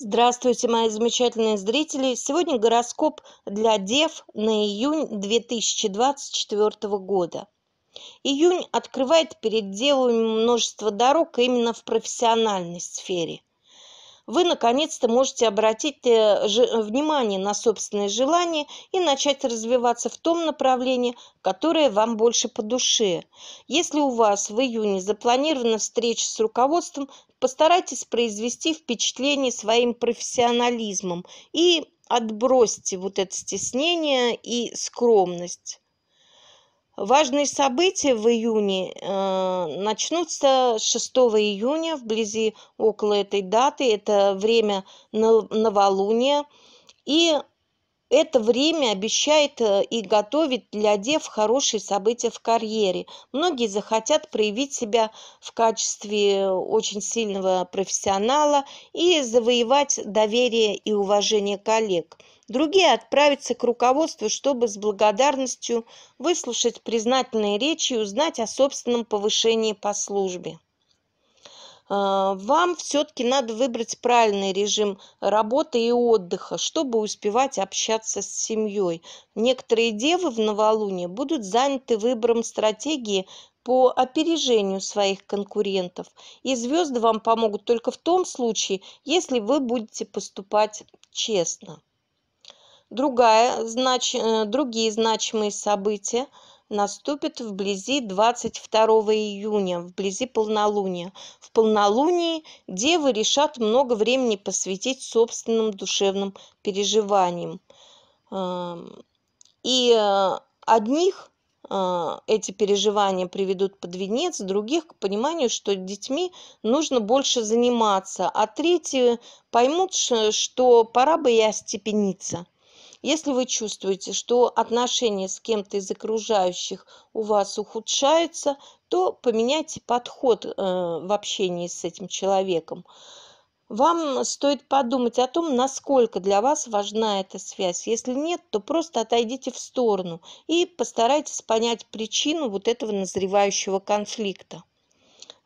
Здравствуйте, мои замечательные зрители! Сегодня гороскоп для Дев на июнь 2024 года. Июнь открывает перед Девами множество дорог именно в профессиональной сфере. Вы, наконец-то, можете обратить э, внимание на собственные желания и начать развиваться в том направлении, которое вам больше по душе. Если у вас в июне запланирована встреча с руководством, Постарайтесь произвести впечатление своим профессионализмом и отбросьте вот это стеснение и скромность. Важные события в июне э, начнутся 6 июня, вблизи около этой даты. Это время новолуния. И это время обещает э, и готовит для дев хорошие события в карьере. Многие захотят проявить себя в качестве э, очень сильного профессионала и завоевать доверие и уважение коллег. Другие отправятся к руководству, чтобы с благодарностью выслушать признательные речи и узнать о собственном повышении по службе. А, вам все-таки надо выбрать правильный режим работы и отдыха, чтобы успевать общаться с семьей. Некоторые девы в новолуние будут заняты выбором стратегии по опережению своих конкурентов. И звезды вам помогут только в том случае, если вы будете поступать честно. Другая, знач, э, другие значимые события – наступит вблизи 22 июня, вблизи полнолуния. В полнолунии девы решат много времени посвятить собственным душевным переживаниям. Эм, и э, одних э, эти переживания приведут под венец, других к пониманию, что детьми нужно больше заниматься, а третьи поймут, что пора бы и остепениться. Если вы чувствуете, что отношения с кем-то из окружающих у вас ухудшаются, то поменяйте подход э, в общении с этим человеком. Вам стоит подумать о том, насколько для вас важна эта связь. Если нет, то просто отойдите в сторону и постарайтесь понять причину вот этого назревающего конфликта.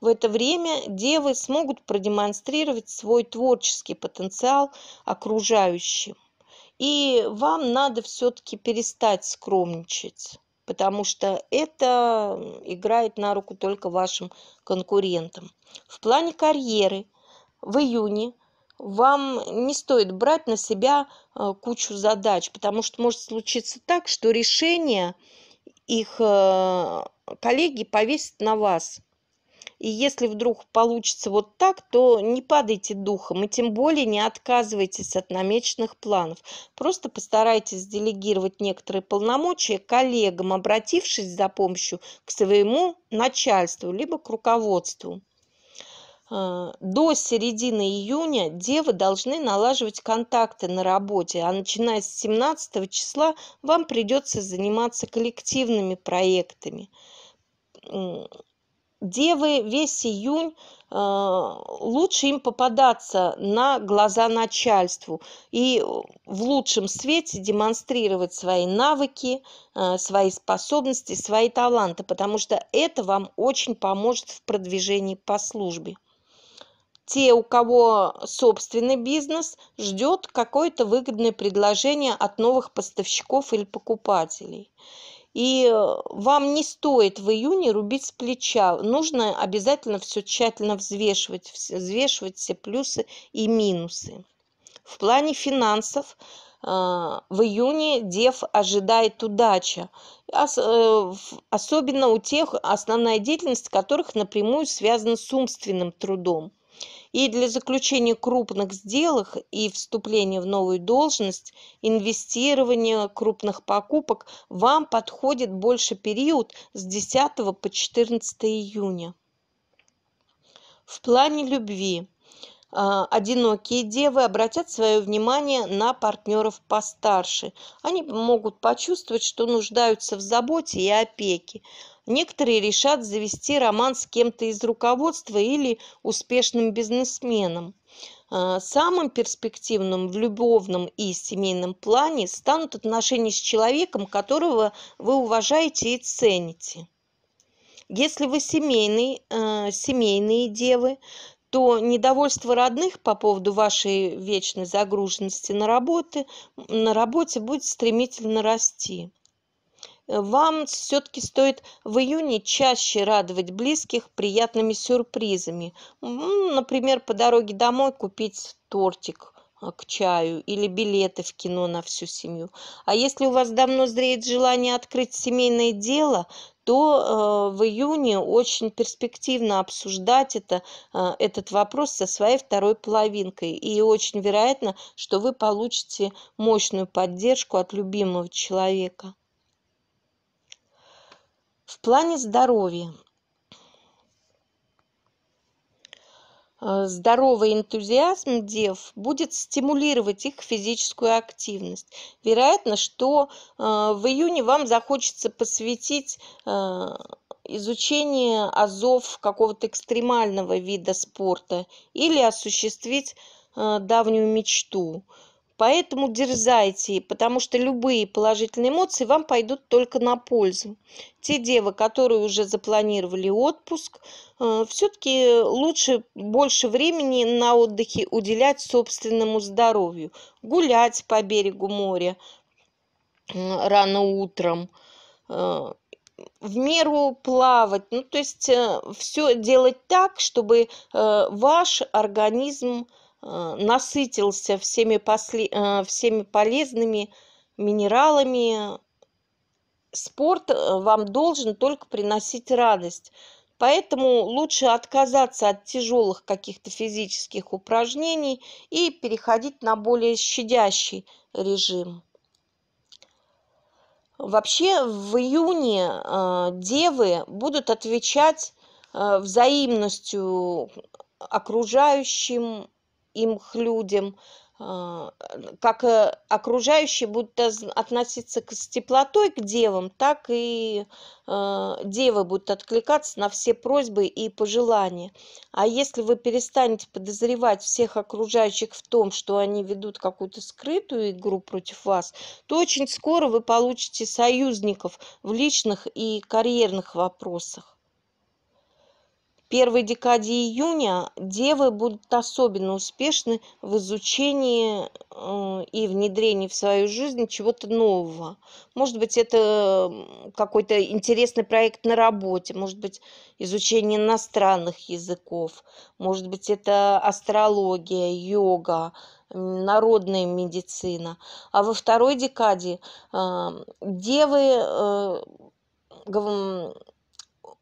В это время девы смогут продемонстрировать свой творческий потенциал окружающим. И вам надо все-таки перестать скромничать, потому что это играет на руку только вашим конкурентам. В плане карьеры в июне вам не стоит брать на себя э, кучу задач, потому что может случиться так, что решение их э, коллеги повесят на вас – и если вдруг получится вот так, то не падайте духом и тем более не отказывайтесь от намеченных планов. Просто постарайтесь делегировать некоторые полномочия коллегам, обратившись за помощью к своему начальству, либо к руководству а, до середины июня девы должны налаживать контакты на работе, а начиная с 17 числа вам придется заниматься коллективными проектами девы весь июнь э, лучше им попадаться на глаза начальству и в лучшем свете демонстрировать свои навыки, э, свои способности, свои таланты, потому что это вам очень поможет в продвижении по службе. Те, у кого собственный бизнес, ждет какое-то выгодное предложение от новых поставщиков или покупателей. И э, вам не стоит в июне рубить с плеча. Нужно обязательно все тщательно взвешивать, взвешивать все плюсы и минусы. В плане финансов а, в июне Дев ожидает удача, э, особенно у тех, основная деятельность которых напрямую связана с умственным трудом. И для заключения крупных сделок и вступления в новую должность, инвестирование крупных покупок вам подходит больше период с 10 по 14 июня. В плане любви а, одинокие девы обратят свое внимание на партнеров постарше. Они могут почувствовать, что нуждаются в заботе и опеке. Некоторые решат завести роман с кем-то из руководства или успешным бизнесменом. А, самым перспективным в любовном и семейном плане станут отношения с человеком, которого вы уважаете и цените. Если вы семейный, э, семейные девы, то недовольство родных по поводу вашей вечной загруженности на, работы, на работе будет стремительно расти вам все-таки стоит в июне чаще радовать близких приятными сюрпризами. Например, по дороге домой купить тортик а, к чаю или билеты в кино на всю семью. А если у вас давно зреет желание открыть семейное дело, то э, в июне очень перспективно обсуждать это, э, этот вопрос со своей второй половинкой. И очень вероятно, что вы получите мощную поддержку от любимого человека. В плане здоровья. Э, здоровый энтузиазм дев будет стимулировать их физическую активность. Вероятно, что э, в июне вам захочется посвятить э, изучение азов какого-то экстремального вида спорта или осуществить давнюю мечту – Поэтому дерзайте, потому что любые положительные эмоции вам пойдут только на пользу. Те девы, которые уже запланировали отпуск, э, все-таки лучше больше времени на отдыхе уделять собственному здоровью. Гулять по берегу моря рано утром, э, в меру плавать. Ну, то есть э, все делать так, чтобы ваш организм а, насытился всеми, после, а, всеми полезными минералами. Спорт э, вам должен только приносить радость. Поэтому лучше отказаться от тяжелых каких-то физических упражнений и переходить на более щадящий режим. Вообще в июне э, девы будут отвечать э, взаимностью окружающим им, к людям, а, как э, окружающие будут относиться с теплотой к девам, так и а, девы будут откликаться на все просьбы и пожелания. А если вы перестанете подозревать всех окружающих в том, что они ведут какую-то скрытую игру против вас, то очень скоро вы получите союзников в личных и карьерных вопросах первой декаде июня девы будут особенно успешны в изучении э, и внедрении в свою жизнь чего-то нового. Может быть, это какой-то интересный проект на работе, может быть, изучение иностранных языков, может быть, это астрология, йога, народная медицина. А во второй декаде э, девы э,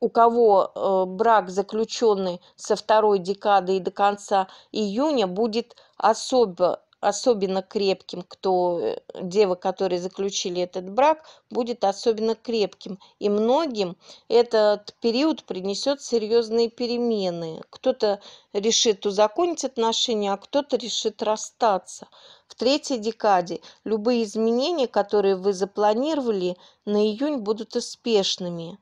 у кого э, брак заключенный со второй декады и до конца июня будет особо особенно крепким, кто э, девы, которые заключили этот брак, будет особенно крепким. И многим этот период принесет серьезные перемены. Кто-то решит узаконить отношения, а кто-то решит расстаться. В третьей декаде любые изменения, которые вы запланировали на июнь, будут успешными.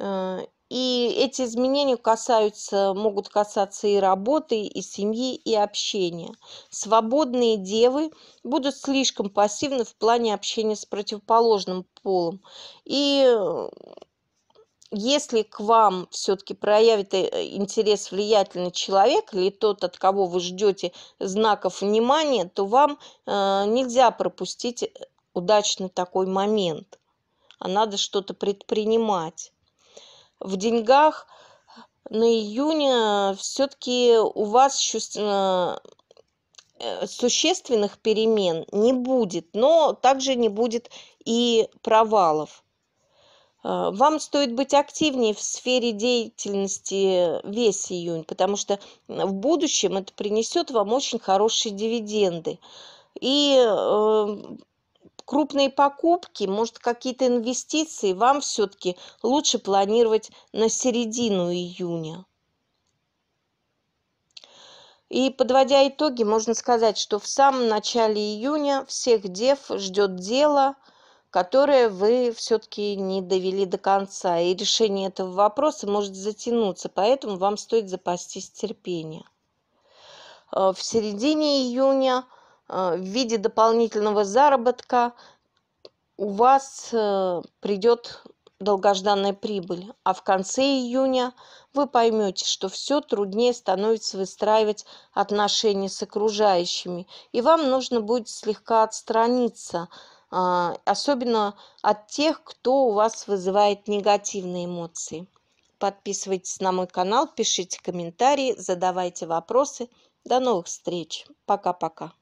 Э, и эти изменения касаются, могут касаться и работы, и семьи, и общения. Свободные девы будут слишком пассивны в плане общения с противоположным полом. И э, если к вам все-таки проявит э, интерес влиятельный человек или тот, от кого вы ждете знаков внимания, то вам э, нельзя пропустить удачный такой момент, а надо что-то предпринимать в деньгах на июне э, все-таки у вас э, существенных перемен не будет, но также не будет и провалов. Э, вам стоит быть активнее в сфере деятельности весь июнь, потому что в будущем это принесет вам очень хорошие дивиденды. И крупные покупки, может, какие-то инвестиции вам все-таки лучше планировать на середину июня. И подводя итоги, можно сказать, что в самом начале июня всех дев ждет дело, которое вы все-таки не довели до конца. И решение этого вопроса может затянуться, поэтому вам стоит запастись терпения. Э, в середине июня – Э, в виде дополнительного заработка у вас э, придет долгожданная прибыль, а в конце июня вы поймете, что все труднее становится выстраивать отношения с окружающими, и вам нужно будет слегка отстраниться, а, особенно от тех, кто у вас вызывает негативные эмоции. Подписывайтесь на мой канал, пишите комментарии, задавайте вопросы. До новых встреч. Пока-пока.